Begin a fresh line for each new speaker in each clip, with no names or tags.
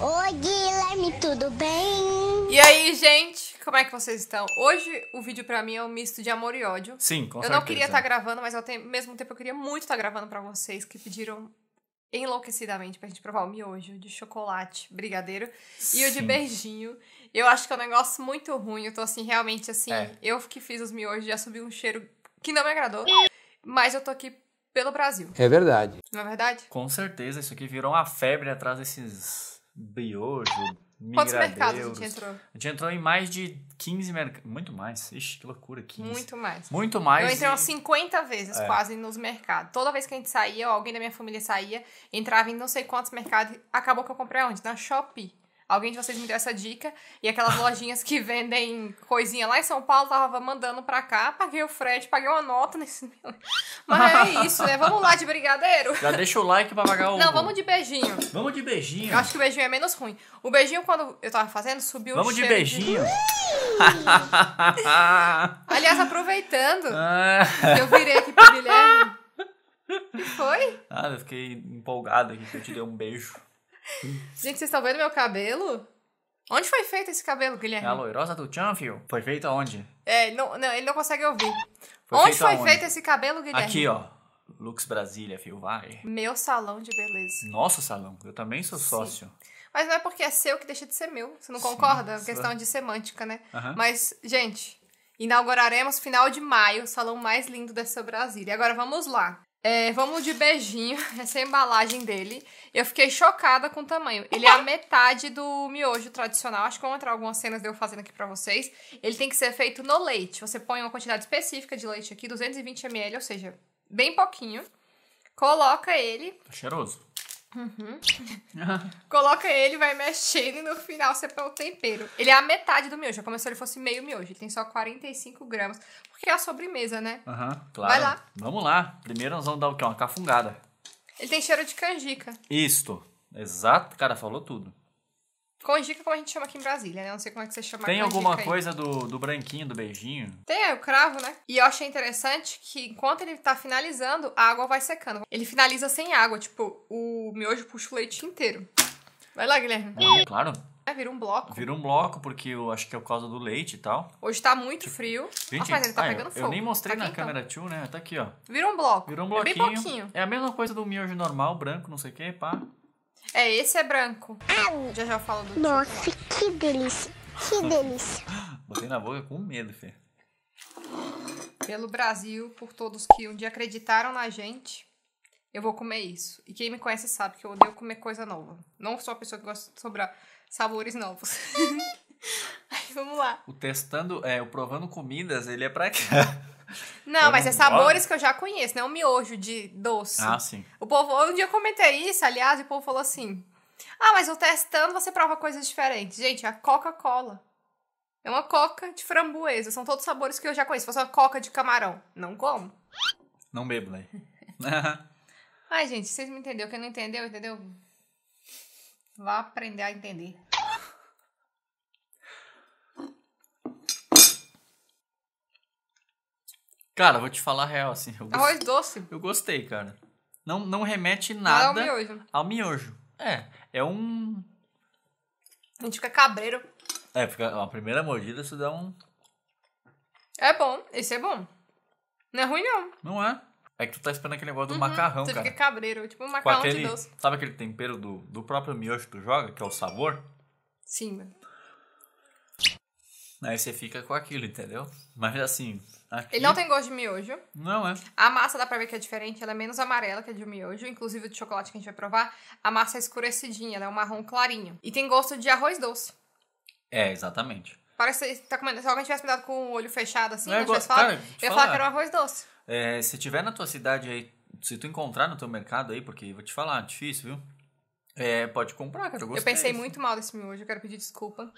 Oi, Guilherme, tudo bem? E aí, gente? Como é que vocês estão? Hoje o vídeo para mim é um misto de amor e ódio. Sim, com Eu certeza. não queria estar tá gravando, mas ao mesmo tempo eu queria muito estar tá gravando para vocês que pediram enlouquecidamente pra gente provar o miojo de chocolate brigadeiro Sim. e o de beijinho. Eu acho que é um negócio muito ruim. Eu tô assim, realmente assim, é. eu que fiz os miojos já subi um cheiro que não me agradou, mas eu tô aqui pelo Brasil. É
verdade. Não é verdade? Com certeza, isso aqui virou uma febre atrás desses Biojo, Quantos mercados a gente entrou? A gente entrou em mais de 15 mercados. Muito mais. Ixi, que loucura, 15. Muito mais. Muito mais. Eu entrei umas
50 vezes é. quase nos mercados. Toda vez que a gente saía, ou alguém da minha família saía, entrava em não sei quantos mercados. Acabou que eu comprei onde? Na Shopee. Alguém de vocês me deu essa dica. E aquelas lojinhas que vendem coisinha lá em São Paulo, tava mandando pra cá, paguei o frete, paguei uma nota nesse. Mas é isso, né? Vamos lá de brigadeiro. Já
deixa o like pra pagar o. Não, vamos
de beijinho.
Vamos de beijinho. Eu acho que
o beijinho é menos ruim. O beijinho, quando eu tava fazendo, subiu vamos de beijinho.
De...
Aliás, aproveitando, ah. eu virei aqui pro Guilherme. E foi?
Ah, eu fiquei empolgado aqui que eu te dei um beijo.
Gente, vocês estão vendo meu cabelo? Onde foi feito esse cabelo, Guilherme? É a
loirosa do Chanfio? Foi feito aonde?
É, não, não, ele não consegue ouvir.
Foi onde feito foi aonde? feito esse
cabelo, Guilherme? Aqui, ó.
Lux Brasília, fio, vai.
Meu salão de beleza.
Nosso salão. Eu também sou sócio.
Mas não é porque é seu que deixa de ser meu. Você não Sim, concorda? É questão de semântica, né? Mas, gente, inauguraremos final de maio o salão mais lindo dessa Brasília. Agora vamos lá. É, vamos de beijinho, essa é embalagem dele. Eu fiquei chocada com o tamanho. Ele é a metade do miojo tradicional. Acho que vou mostrar algumas cenas de eu fazendo aqui pra vocês. Ele tem que ser feito no leite. Você põe uma quantidade específica de leite aqui, 220 ml, ou seja, bem pouquinho. Coloca ele.
Tá cheiroso. Uhum.
Coloca ele, vai mexendo e no final você põe o tempero. Ele é a metade do miojo, Já começou se ele fosse meio miojo. Ele tem só 45 gramas. Porque é a sobremesa, né?
Aham, uhum, claro. Vai lá. Vamos lá. Primeiro nós vamos dar o quê? Uma cafungada.
Ele tem cheiro de canjica.
Isto. Exato, cara, falou tudo.
Conjica, como a gente chama aqui em Brasília, né? Não sei como é que você chama Tem alguma aí. coisa
do, do branquinho, do beijinho?
Tem, é o cravo, né? E eu achei interessante que enquanto ele tá finalizando, a água vai secando. Ele finaliza sem água, tipo, o miojo puxa o leite inteiro. Vai lá, Guilherme. É, claro. É, vira um bloco. Vira
um bloco, porque eu acho que é por causa do leite e tal.
Hoje tá muito tipo, frio. Gente, Nossa, mas ele tá ah, pegando fogo. Eu nem mostrei
tá na câmera tio, né? Tá aqui, ó. Vira um bloco. Vira um bloquinho. É, bem é a mesma coisa do miojo normal, branco, não sei o que, pá.
É, esse é branco. Au. Já já falo do Nossa, que delícia. Que delícia.
Botei na boca com medo, Fê.
Pelo Brasil, por todos que um dia acreditaram na gente, eu vou comer isso. E quem me conhece sabe que eu odeio comer coisa nova. Não sou a pessoa que gosta de sobrar sabores novos. Aí, vamos lá.
O testando, é, o provando comidas, ele é pra cá.
Não, mas é sabores que eu já conheço, não é um miojo de doce. Ah, sim. O povo, um dia eu comentei isso, aliás, e o povo falou assim: Ah, mas eu testando você prova coisas diferentes. Gente, é a Coca-Cola. É uma coca de framboesa. São todos sabores que eu já conheço. Se fosse uma coca de camarão, não como.
Não bebo, né?
Ai, gente, vocês me entenderam. Quem não entendeu, entendeu? Vá aprender a entender.
Cara, vou te falar a real, assim. Eu gost... Arroz doce. Eu gostei, cara. Não, não remete nada não é ao, miojo. ao miojo. É, é um.
A gente fica cabreiro.
É, fica, a primeira mordida você dá um.
É bom, esse é bom. Não é ruim, não.
Não é. É que tu tá esperando aquele negócio do uhum. macarrão, você cara. Você
fica cabreiro, tipo um macarrão aquele, de doce.
Sabe aquele tempero do, do próprio miojo que tu joga, que é o sabor? Sim, mano. Aí você fica com aquilo, entendeu? Mas assim. Aqui... Ele não tem
gosto de miojo. Não é. A massa dá pra ver que é diferente, ela é menos amarela que a de miojo, inclusive o de chocolate que a gente vai provar. A massa é escurecidinha, ela é um marrom clarinho. E tem gosto de arroz doce.
É, exatamente.
Parece que você tá comendo. Se alguém tivesse me dado com o olho fechado assim, não, não né, tivesse falado, cara, eu ia falar que era um arroz doce.
É, se tiver na tua cidade aí, se tu encontrar no teu mercado aí, porque vou te falar, difícil, viu? É, pode comprar, cara. Eu, eu pensei muito
mal desse miojo, eu quero pedir desculpa.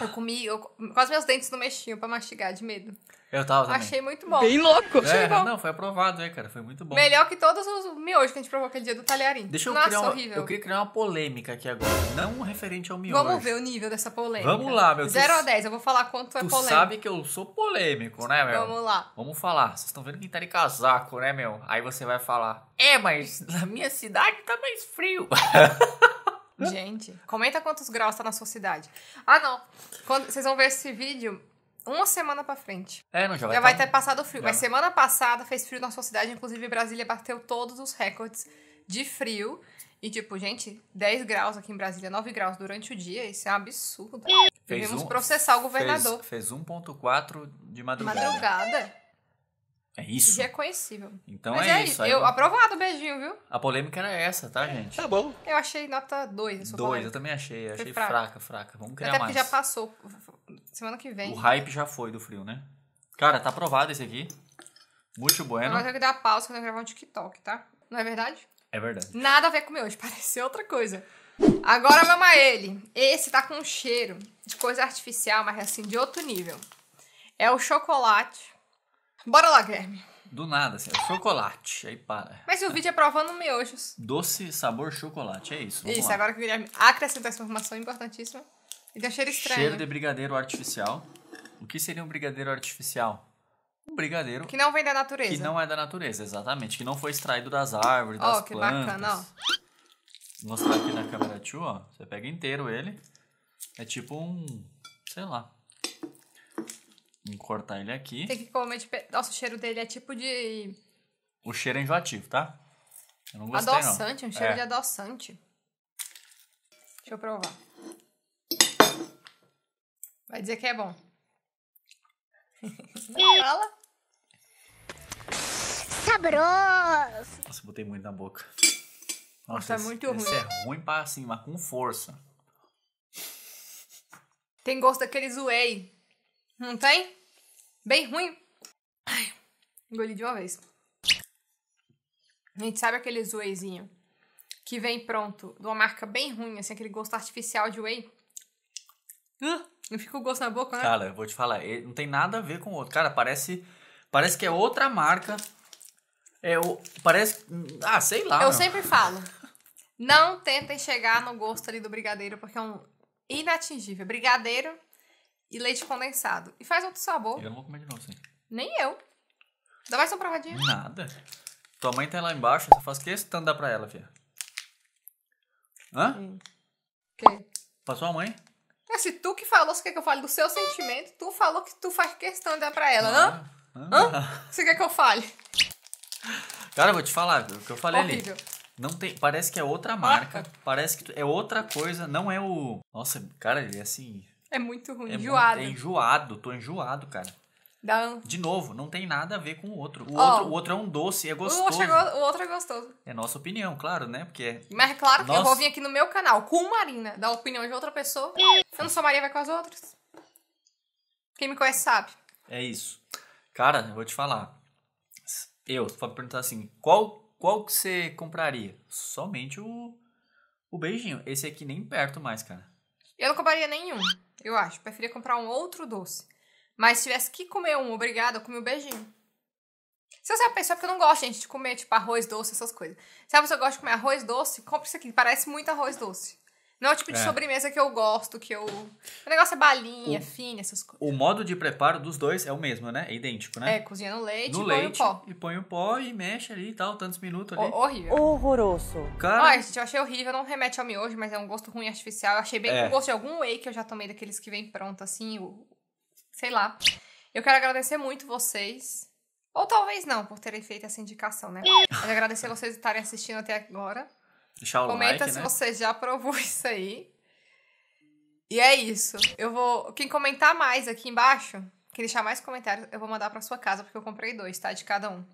Eu comi, eu, quase meus dentes não mexiam pra mastigar de medo.
Eu tava também. Achei muito bom. Bem louco. É, bom. Não, foi aprovado, né, cara? Foi muito bom.
Melhor que todos os miojos que a gente provou aquele é dia do talharim. Deixa eu Nossa, criar uma, horrível. Eu
queria criar uma polêmica aqui agora, não referente ao miojo. Vamos ver o
nível dessa polêmica. Vamos lá, meu. 0 a 10, eu vou falar quanto é tu é polêmico. Tu sabe
que eu sou polêmico, né, meu? Vamos lá. Vamos falar. Vocês estão vendo quem tá de casaco, né, meu? Aí você vai falar,
é, mas na minha cidade tá mais frio. Gente, comenta quantos graus tá na sua cidade. Ah, não. Quando, vocês vão ver esse vídeo uma semana pra frente.
É, não, já vai Já vai tá... ter passado frio. Já. Mas semana
passada fez frio na sua cidade. Inclusive, Brasília bateu todos os recordes de frio. E, tipo, gente, 10 graus aqui em Brasília, 9 graus durante o dia, isso é um absurdo. Fez Devemos um, processar o governador.
Fez, fez 1,4 de madrugada.
Madrugada? É isso. Irreconhecível. É então Mas é, é isso. Aí eu, eu... Aprovado o beijinho, viu?
A polêmica era essa, tá, gente? Tá
bom. Eu achei nota 2. 2, eu
também achei. Foi achei fraca. fraca. fraca, Vamos criar Até mais. Até porque já
passou. Semana que vem. O hype
já foi do frio, né? Cara, tá aprovado esse aqui. Muito bueno. Agora eu tenho
que dar pausa quando eu gravar um TikTok, tá? Não é verdade? É verdade. Nada a ver com o meu hoje, pareceu outra coisa. Agora vamos a ele. Esse tá com um cheiro de coisa artificial, mas assim, de outro nível. É o chocolate Bora lá, Guilherme.
Do nada, assim, é chocolate. Aí para.
Mas o vídeo é provando miojos.
Doce, sabor, chocolate. É isso. Isso, lá. agora
que o Guilherme acrescentou essa informação importantíssima. E tem um cheiro estranho. Cheiro né? de
brigadeiro artificial. O que seria um brigadeiro artificial? Um brigadeiro. Que
não vem da natureza. Que não
é da natureza, exatamente. Que não foi extraído das árvores, das oh, plantas. Ó, que bacana, ó. Vou mostrar aqui na câmera tio, ó. Você pega inteiro ele. É tipo um. sei lá. Vamos cortar ele aqui. Tem
que comer de... Pe... Nossa, o cheiro dele é tipo de...
O cheiro é enjoativo, tá? Eu não gostei, Adoçante, não. um cheiro é. de
adoçante. Deixa eu provar. Vai dizer que é bom. Fala. Sabroso!
Nossa, botei muito na boca. Nossa, Nossa é muito esse, ruim. Esse é ruim pra assim, mas com força.
Tem gosto daqueles whey. Não tem? Bem ruim. Ai, engoli de uma vez. A gente sabe aquele wheyzinho que vem pronto, de uma marca bem ruim, assim, aquele gosto artificial de whey. Uh, não fica o gosto na boca, né? Cara,
eu vou te falar, não tem nada a ver com o outro. Cara, parece, parece que é outra marca. É o, parece. Ah, sei lá. Eu não. sempre
falo. Não tentem chegar no gosto ali do brigadeiro, porque é um inatingível. Brigadeiro e leite condensado. E faz outro sabor. Eu
não vou comer de novo, sim.
Nem eu. Dá mais uma provadinha. Nada.
Tua mãe tá lá embaixo, você faz questão de dar pra ela, filha. Hã? Hum. Que? Pra sua mãe?
É, se tu que falou, você quer que eu fale do seu sentimento, tu falou que tu faz questão de dar pra ela, ah,
hã? Ah, hã?
Você quer que eu fale?
Cara, eu vou te falar, o que eu falei Horrível. ali. Não tem, parece que é outra marca, marca. parece que é outra coisa, não é o... Nossa, cara, ele é assim,
é muito ruim, é enjoado. Muito, é
enjoado, tô enjoado, cara. Dá... De novo, não tem nada a ver com o outro. O, oh, outro, o outro é um doce, é, é gostoso. O
outro é, gostoso.
É nossa opinião, claro, né? Porque é...
Mas é claro que nossa... eu vou vir aqui no meu canal com Marina, dar opinião de outra pessoa. Eu não sou Maria, vai com as outras. Quem me conhece sabe.
É isso. Cara, eu vou te falar. Eu, vou perguntar assim, qual, qual que você compraria? Somente o, o beijinho. Esse aqui nem perto mais, cara.
Eu não compraria nenhum eu acho. Preferia comprar um outro doce. Mas se tivesse que comer um, obrigado, eu comi um beijinho. Se você é uma pessoa que eu não gosto, gente, de comer, tipo, arroz doce, essas coisas. Se é a pessoa gosta de comer arroz doce, compra isso aqui. Parece muito arroz doce. Não é o tipo de é. sobremesa que eu gosto, que eu. O negócio é balinha, o... fina, essas
coisas. O modo de preparo dos dois é o mesmo, né? É idêntico, né? É,
cozinha no leite no e leite, põe
o pó. E põe o pó e mexe ali e tal, tantos minutos ali. O horrível. Horroroso. Cara. Olha,
gente, eu achei horrível, não remete ao miojo, mas é um gosto ruim artificial. Eu achei bem é. com gosto de algum whey que eu já tomei daqueles que vem pronto, assim, o... sei lá. Eu quero agradecer muito vocês. Ou talvez não, por terem feito essa indicação, né? Mas agradecer vocês estarem assistindo até agora.
Deixar o Comenta like, se né? você
já provou isso aí. E é isso. Eu vou. Quem comentar mais aqui embaixo, quem deixar mais comentários, eu vou mandar pra sua casa, porque eu comprei dois, tá? De cada um.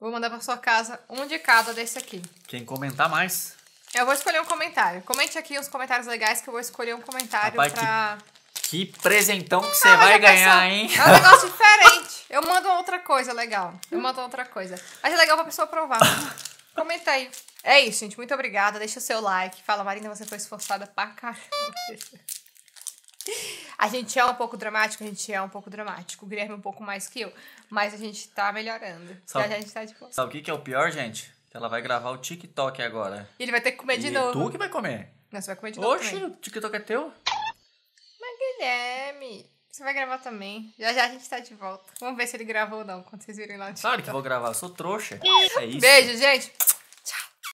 Vou mandar pra sua casa um de cada desse aqui.
Quem comentar mais.
Eu vou escolher um comentário. Comente aqui os comentários legais que eu vou escolher um comentário Rapaz, pra.
Que, que presentão que ah, você ah, vai ganhar, hein? É um negócio
diferente. Eu mando outra coisa legal. Eu mando outra coisa. Mas é legal pra pessoa provar. Comenta aí. É isso, gente. Muito obrigada. Deixa o seu like. Fala, Marina, você foi esforçada pra caramba. A gente é um pouco dramático, a gente é um pouco dramático. O Guilherme é um pouco mais que eu, mas a gente tá melhorando. Sabe, já a gente tá de volta.
Sabe o que, é o pior, gente? Que ela vai gravar o TikTok agora.
E ele vai ter que comer de e novo. tu que vai comer. Não, você vai comer de novo Oxe, também.
o TikTok é teu?
Mas Guilherme, você vai gravar também. Já já a gente tá de volta. Vamos ver se ele gravou ou não, quando vocês virem lá no TikTok. Claro que
vou gravar, eu sou trouxa. É isso. Beijo,
gente.